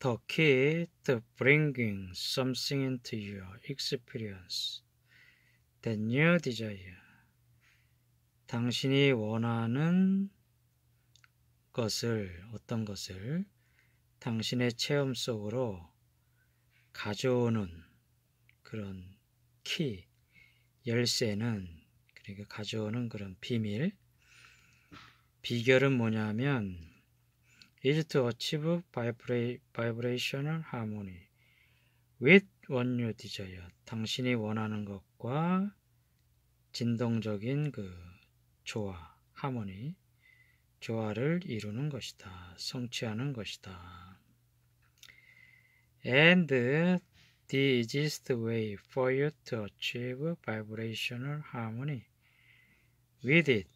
the key to bringing something into your experience that you desire. 당신이 원하는 것을, 어떤 것을 당신의 체험 속으로 가져오는 그런 키, 열쇠는, 그러니까 가져오는 그런 비밀, 비결은 뭐냐면 is to achieve vibrational harmony with what you desire. 당신이 원하는 것과 진동적인 그 조화, 하모니, 조화를 이루는 것이다. 성취하는 것이다. And the easiest way for you to achieve vibrational harmony with it.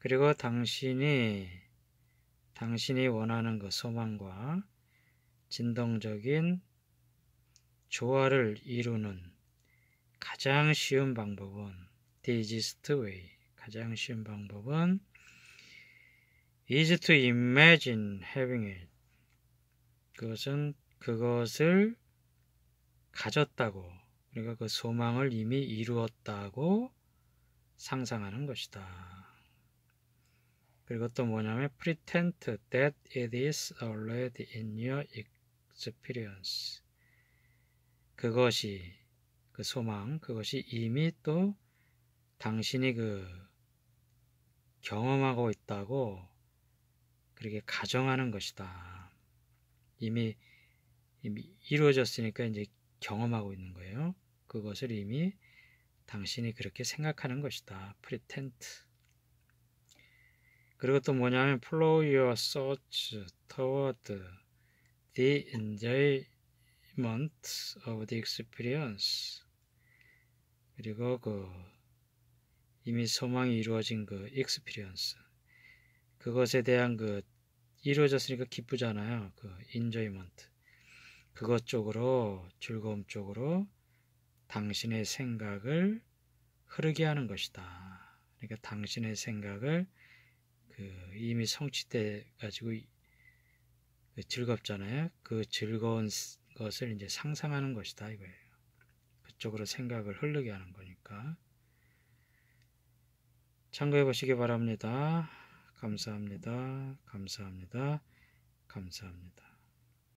그리고 당신이 당신이 원하는 그 소망과 진동적인 조화를 이루는 가장 쉬운 방법은 디지스트 웨이 가장 쉬운 방법은 is to imagine having it 그것은 그것을 가졌다고 우리가 그러니까 그 소망을 이미 이루었다고 상상하는 것이다. 그리고 또 뭐냐면 pretend that it is already in your experience. 그것이 그 소망, 그것이 이미 또 당신이 그 경험하고 있다고 그렇게 가정하는 것이다. 이미, 이미 이루어졌으니까 이제 경험하고 있는 거예요. 그것을 이미 당신이 그렇게 생각하는 것이다. 프리텐트. 그리고 또 뭐냐면 follow your search toward the enjoyment of the experience 그리고 그 이미 소망이 이루어진 그 experience 그것에 대한 그 이루어졌으니까 기쁘잖아요. 그 enjoyment 그것 쪽으로 즐거움 쪽으로 당신의 생각을 흐르게 하는 것이다. 그러니까 당신의 생각을 그 이미 성취돼 가지고 그 즐겁잖아요. 그 즐거운 것을 이제 상상하는 것이다 이거예요. 그쪽으로 생각을 흐르게 하는 거니까. 참고해 보시기 바랍니다. 감사합니다. 감사합니다. 감사합니다.